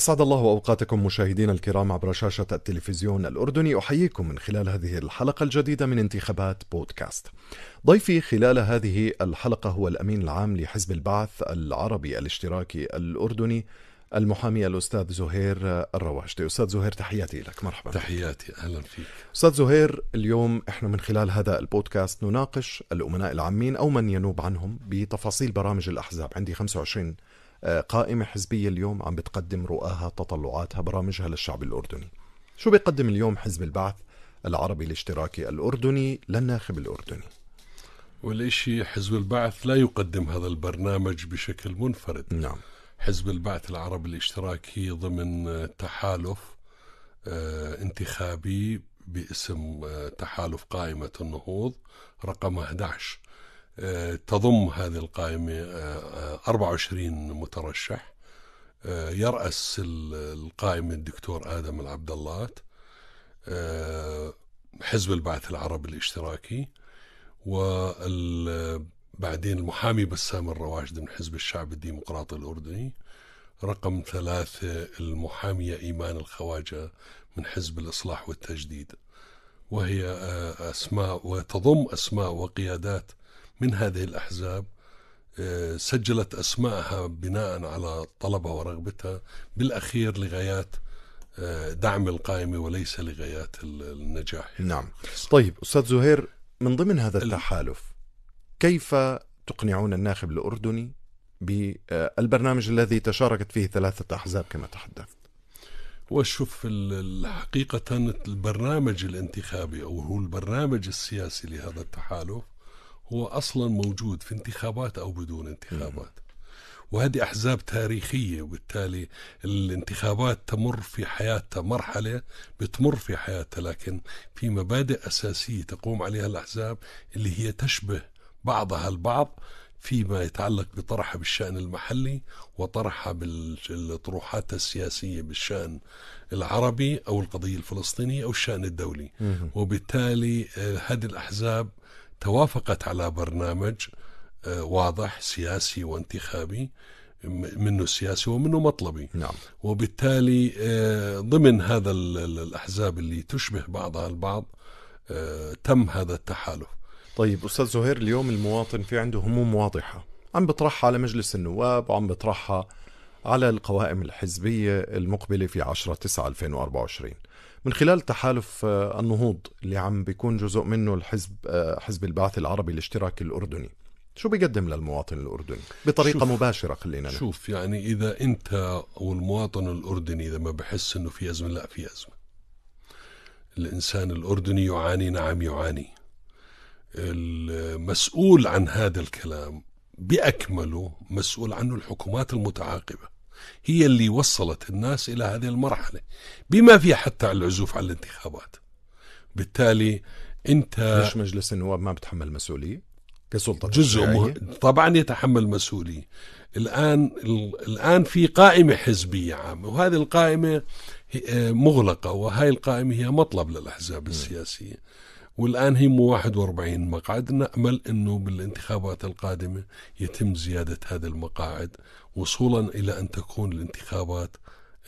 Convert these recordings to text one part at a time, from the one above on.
أسعد الله أوقاتكم مشاهدينا الكرام عبر شاشة التلفزيون الأردني أحييكم من خلال هذه الحلقة الجديدة من انتخابات بودكاست. ضيفي خلال هذه الحلقة هو الأمين العام لحزب البعث العربي الاشتراكي الأردني المحامي الأستاذ زهير الرواشدي أستاذ زهير تحياتي لك مرحبا. تحياتي أهلا فيك. أستاذ زهير اليوم إحنا من خلال هذا البودكاست نناقش الأمناء العامين أو من ينوب عنهم بتفاصيل برامج الأحزاب. عندي 25 قائمة حزبية اليوم عم بتقدم رؤاها تطلعاتها برامجها للشعب الأردني شو بيقدم اليوم حزب البعث العربي الاشتراكي الأردني للناخب الأردني والإشي حزب البعث لا يقدم هذا البرنامج بشكل منفرد نعم حزب البعث العربي الاشتراكي ضمن تحالف آه، انتخابي باسم آه، تحالف قائمة النهوض رقم 11 آه، تضم هذه القائمة 24 آه، آه، مترشح يرأس القائمة الدكتور آدم العبدالله حزب البعث العربي الاشتراكي وبعدين المحامي بسام الرواشد من حزب الشعب الديمقراطي الأردني رقم ثلاثة المحامية إيمان الخواجة من حزب الإصلاح والتجديد وهي أسماء وتضم أسماء وقيادات من هذه الأحزاب آه، سجلت أسماءها بناء على طلبها ورغبتها بالأخير لغايات آه، دعم القائمة وليس لغايات النجاح نعم طيب أستاذ زهير من ضمن هذا التحالف كيف تقنعون الناخب الأردني بالبرنامج آه، الذي تشاركت فيه ثلاثة أحزاب كما تحدثت وشوف الحقيقة البرنامج الانتخابي أو هو البرنامج السياسي لهذا التحالف هو اصلا موجود في انتخابات او بدون انتخابات وهذه احزاب تاريخيه وبالتالي الانتخابات تمر في حياتها مرحله بتمر في حياتها لكن في مبادئ اساسيه تقوم عليها الاحزاب اللي هي تشبه بعضها البعض فيما يتعلق بطرحها بالشأن المحلي وطرحها بالطروحات السياسية بالشأن العربي أو القضية الفلسطينية أو الشأن الدولي وبالتالي آه، هذه الأحزاب توافقت على برنامج آه، واضح سياسي وانتخابي منه سياسي ومنه مطلبي نعم. وبالتالي آه، ضمن هذا الأحزاب اللي تشبه بعضها البعض آه، تم هذا التحالف طيب أستاذ زهير اليوم المواطن في عنده هموم واضحة عم بطرحها على مجلس النواب وعم بطرحها على القوائم الحزبية المقبلة في 10 9 2024 من خلال تحالف آه، النهوض اللي عم بيكون جزء منه الحزب آه، حزب البعث العربي الاشتراكي الاردني شو بيقدم للمواطن الاردني بطريقه شوف مباشره خلينا نحن. شوف يعني اذا انت والمواطن الاردني اذا ما بحس انه في ازمه لا في ازمه الانسان الاردني يعاني نعم يعاني المسؤول عن هذا الكلام باكمله مسؤول عنه الحكومات المتعاقبه هي اللي وصلت الناس إلى هذه المرحلة بما فيها حتى العزوف على الانتخابات بالتالي أنت ليش مجلس النواب ما بتحمل مسؤولية؟ كسلطة جزء مه... طبعا يتحمل مسؤولية الآن الآن في قائمة حزبية عامة وهذه القائمة آه، مغلقة وهي القائمة هي مطلب للأحزاب السياسية م. والآن هي 41 مقعد نأمل أنه بالانتخابات القادمة يتم زيادة هذا المقاعد وصولا إلى أن تكون الانتخابات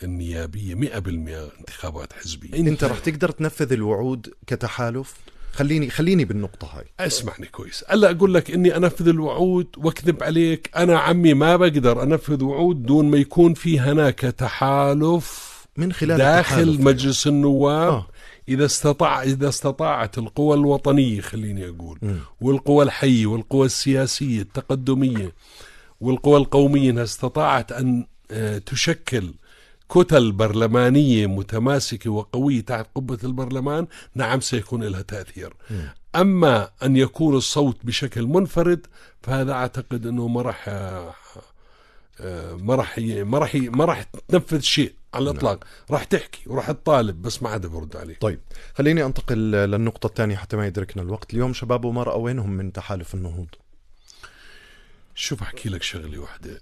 النيابية 100% انتخابات حزبية أنت رح تقدر تنفذ الوعود كتحالف؟ خليني خليني بالنقطة هاي اسمعني كويس هلا أقول لك إني أنفذ الوعود وأكذب عليك أنا عمي ما بقدر أنفذ وعود دون ما يكون في هناك تحالف من خلال داخل مجلس النواب آه. اذا استطاع اذا استطاعت القوى الوطنيه خليني اقول م. والقوى الحيه والقوى السياسيه التقدميه والقوى القوميه انها استطاعت ان آه، تشكل كتل برلمانيه متماسكه وقويه تحت قبه البرلمان نعم سيكون لها تاثير اما ان يكون الصوت بشكل منفرد فهذا اعتقد انه ما راح آه، ما راح ما راح ما راح تنفذ شيء على نعم. الاطلاق نعم. راح تحكي وراح تطالب بس ما عاد برد عليك طيب خليني انتقل للنقطه الثانيه حتى ما يدركنا الوقت اليوم شباب ومراه وينهم من تحالف النهوض شوف احكي لك شغله واحده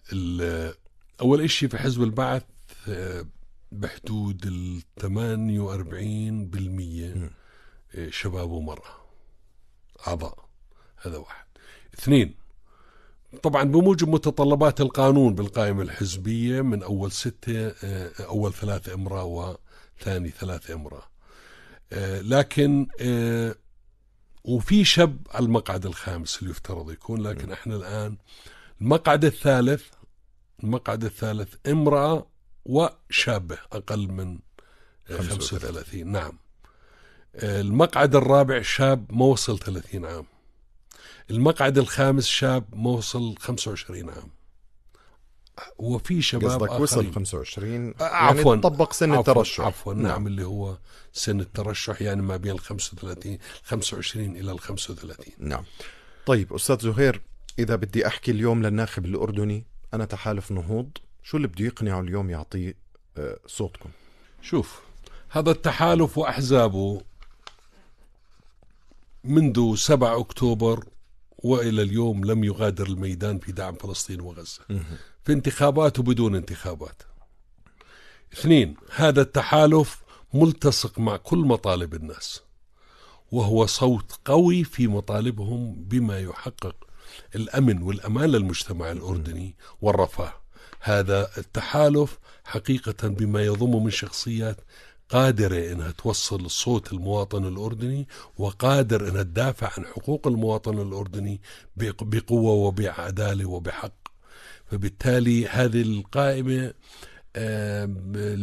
اول شيء في حزب البعث آه، بحدود ال 48% آه، شباب ومراه اعضاء هذا واحد اثنين طبعا بموجب متطلبات القانون بالقائمة الحزبية من أول ستة آه، أول ثلاثة امرأة وثاني ثلاثة امرأة آه، لكن آه، وفي شاب على المقعد الخامس اللي يفترض يكون لكن نعم. احنا الآن المقعد الثالث المقعد الثالث امرأة وشابة أقل من 35 نعم المقعد الرابع شاب ما وصل 30 عام المقعد الخامس شاب موصل 25 عام وفي شباب قصدك آخرين. وصل 25 آه، يعني عفوا يعني طبق سن عفواً الترشح عفوا نعم. نعم اللي هو سن الترشح يعني ما بين ال 35 25 الى ال 35 نعم طيب استاذ زهير اذا بدي احكي اليوم للناخب الاردني انا تحالف نهوض شو اللي بده يقنعه اليوم يعطيه آه، صوتكم شوف هذا التحالف واحزابه منذ 7 اكتوبر والى اليوم لم يغادر الميدان في دعم فلسطين وغزه في انتخابات وبدون انتخابات اثنين هذا التحالف ملتصق مع كل مطالب الناس وهو صوت قوي في مطالبهم بما يحقق الامن والامان للمجتمع الاردني والرفاه هذا التحالف حقيقه بما يضم من شخصيات قادرة انها توصل صوت المواطن الاردني وقادر انها تدافع عن حقوق المواطن الاردني بقوة وبعدالة وبحق فبالتالي هذه القائمة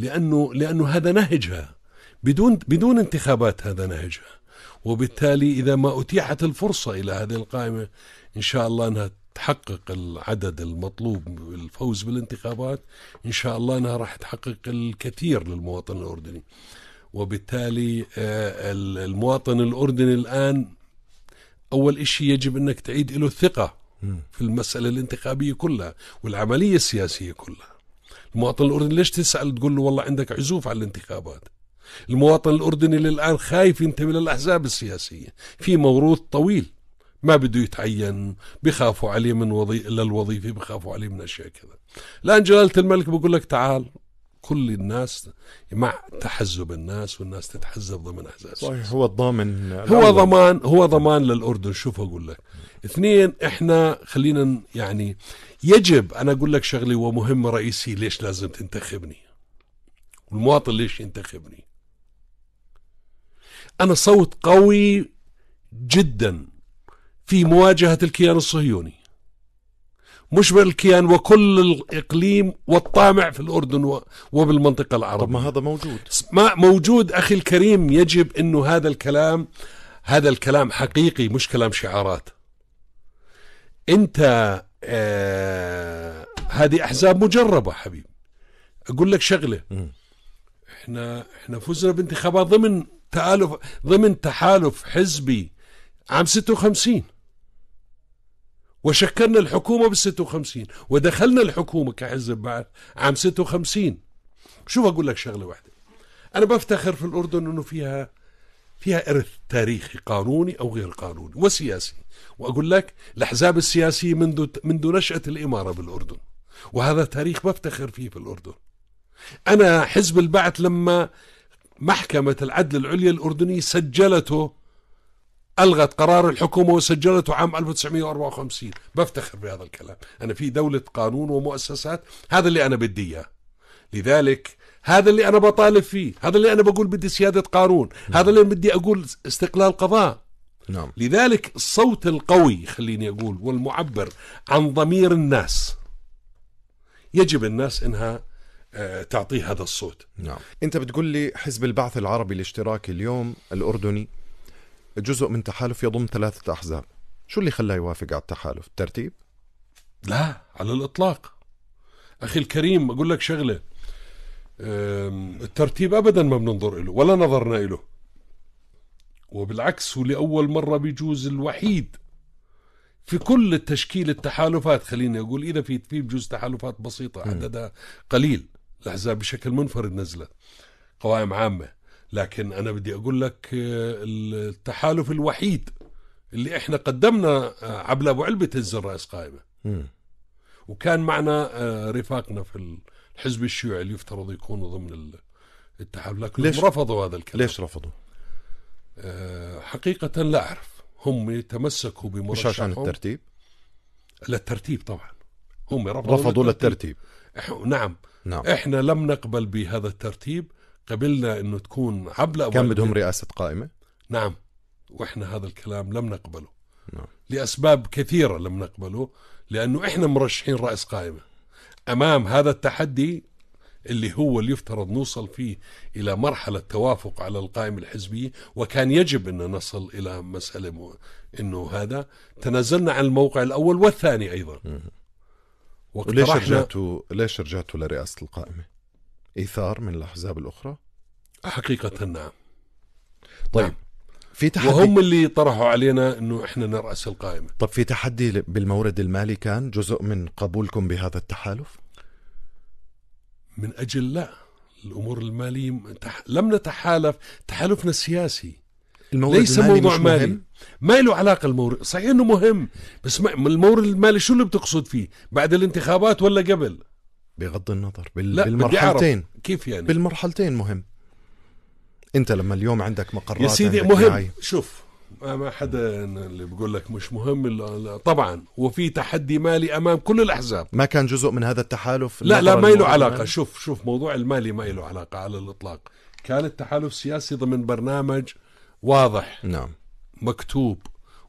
لأنه لأنه هذا نهجها بدون بدون انتخابات هذا نهجها وبالتالي إذا ما أتيحت الفرصة إلى هذه القائمة إن شاء الله أنها تحقق العدد المطلوب الفوز بالانتخابات إن شاء الله أنها راح تحقق الكثير للمواطن الأردني وبالتالي آه، المواطن الأردني الآن أول شيء يجب أنك تعيد له الثقة في المسألة الانتخابية كلها والعملية السياسية كلها المواطن الأردني ليش تسأل تقول له والله عندك عزوف على الانتخابات المواطن الأردني للآن خايف ينتمي للأحزاب السياسية في موروث طويل ما بده يتعين بخافوا عليه من وظيفة للوظيفة بخافوا عليه من أشياء كذا الآن جلالة الملك بقول لك تعال كل الناس مع تحزب الناس والناس تتحزب ضمن احزاب صحيح هو الضامن هو ضمان هو ضمان للاردن شوف اقول لك اثنين احنا خلينا يعني يجب انا اقول لك شغلي ومهم رئيسي ليش لازم تنتخبني والمواطن ليش ينتخبني انا صوت قوي جدا في مواجهة الكيان الصهيوني مشبر الكيان وكل الإقليم والطامع في الأردن وبالمنطقة العربية طب ما هذا موجود ما موجود أخي الكريم يجب أنه هذا الكلام هذا الكلام حقيقي مش كلام شعارات أنت آه هذه أحزاب مجربة حبيب أقول لك شغلة احنا احنا فزنا بانتخابات ضمن تآلف ضمن تحالف حزبي عام 56 وشكلنا الحكومة بال 56 ودخلنا الحكومة كحزب بعد عام 56 شوف أقول لك شغلة واحدة أنا بفتخر في الأردن أنه فيها فيها إرث تاريخي قانوني أو غير قانوني وسياسي وأقول لك الأحزاب السياسية منذ منذ نشأة الإمارة بالأردن وهذا تاريخ بفتخر فيه في الأردن أنا حزب البعث لما محكمة العدل العليا الأردنية سجلته ألغت قرار الحكومة وسجلته عام 1954 بفتخر بهذا الكلام أنا في دولة قانون ومؤسسات هذا اللي أنا بدي إياه لذلك هذا اللي أنا بطالب فيه هذا اللي أنا بقول بدي سيادة قانون نعم. هذا اللي بدي أقول استقلال قضاء نعم. لذلك الصوت القوي خليني أقول والمعبر عن ضمير الناس يجب الناس إنها آه، تعطيه هذا الصوت نعم. أنت بتقول لي حزب البعث العربي الاشتراكي اليوم الأردني جزء من تحالف يضم ثلاثة أحزاب شو اللي خلاه يوافق على التحالف الترتيب؟ لا على الإطلاق أخي الكريم أقول لك شغلة الترتيب أبدا ما بننظر له ولا نظرنا له وبالعكس هو لأول مرة بيجوز الوحيد في كل التشكيل التحالفات خليني أقول إذا في في بجوز تحالفات بسيطة عددها قليل الأحزاب بشكل منفرد نزلت قوائم عامة لكن انا بدي اقول لك آه، التحالف الوحيد اللي احنا قدمنا آه، عبلة ابو علبه الزرائس قائمه وكان معنا آه، رفاقنا في الحزب الشيوعي اللي يفترض يكونوا ضمن التحالف لكن ليش رفضوا هذا الكلام ليش رفضوا حقيقه لا اعرف هم تمسكوا بمرشحهم مش عشان الترتيب للترتيب طبعا هم رفضوا, رفضوا للترتيب, للترتيب. نعم. نعم احنا لم نقبل بهذا الترتيب قبلنا انه تكون عبلة كان بدهم رئاسة قائمة؟ نعم واحنا هذا الكلام لم نقبله نعم. لاسباب كثيرة لم نقبله لانه احنا مرشحين رئيس قائمة امام هذا التحدي اللي هو اللي يفترض نوصل فيه الى مرحله توافق على القائمه الحزبيه وكان يجب ان نصل الى مساله انه هذا تنازلنا عن الموقع الاول والثاني ايضا وليش رجعتوا ليش رجعتوا لرئاسه القائمه؟ ايثار من الاحزاب الاخرى؟ حقيقة نعم. طيب نعم. في تحدي وهم اللي طرحوا علينا انه احنا نراس القائمة. طب في تحدي بالمورد المالي كان جزء من قبولكم بهذا التحالف؟ من اجل لا الامور المالية لم نتحالف تحالفنا السياسي المورد ليس المالي موضوع مش مالي مهم؟ ما له علاقة المورد صحيح انه مهم بس ما... المورد المالي شو اللي بتقصد فيه بعد الانتخابات ولا قبل بغض النظر بال... لا بالمرحلتين كيف يعني بالمرحلتين مهم انت لما اليوم عندك مقرات يا سيدي مهم نعاية. شوف ما حدا اللي بقول لك مش مهم لا طبعا وفي تحدي مالي امام كل الاحزاب ما كان جزء من هذا التحالف لا لا ما له علاقه مالي. شوف شوف موضوع المالي ما له علاقه على الاطلاق كان التحالف السياسي ضمن برنامج واضح نعم مكتوب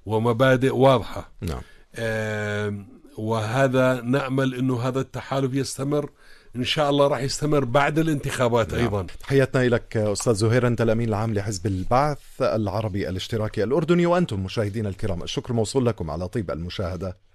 ومبادئ واضحه نعم آه وهذا نامل انه هذا التحالف يستمر ان شاء الله راح يستمر بعد الانتخابات نعم. ايضا تحياتنا لك استاذ زهير انت الامين العام لحزب البعث العربي الاشتراكي الاردني وانتم مشاهدينا الكرام الشكر موصول لكم على طيب المشاهده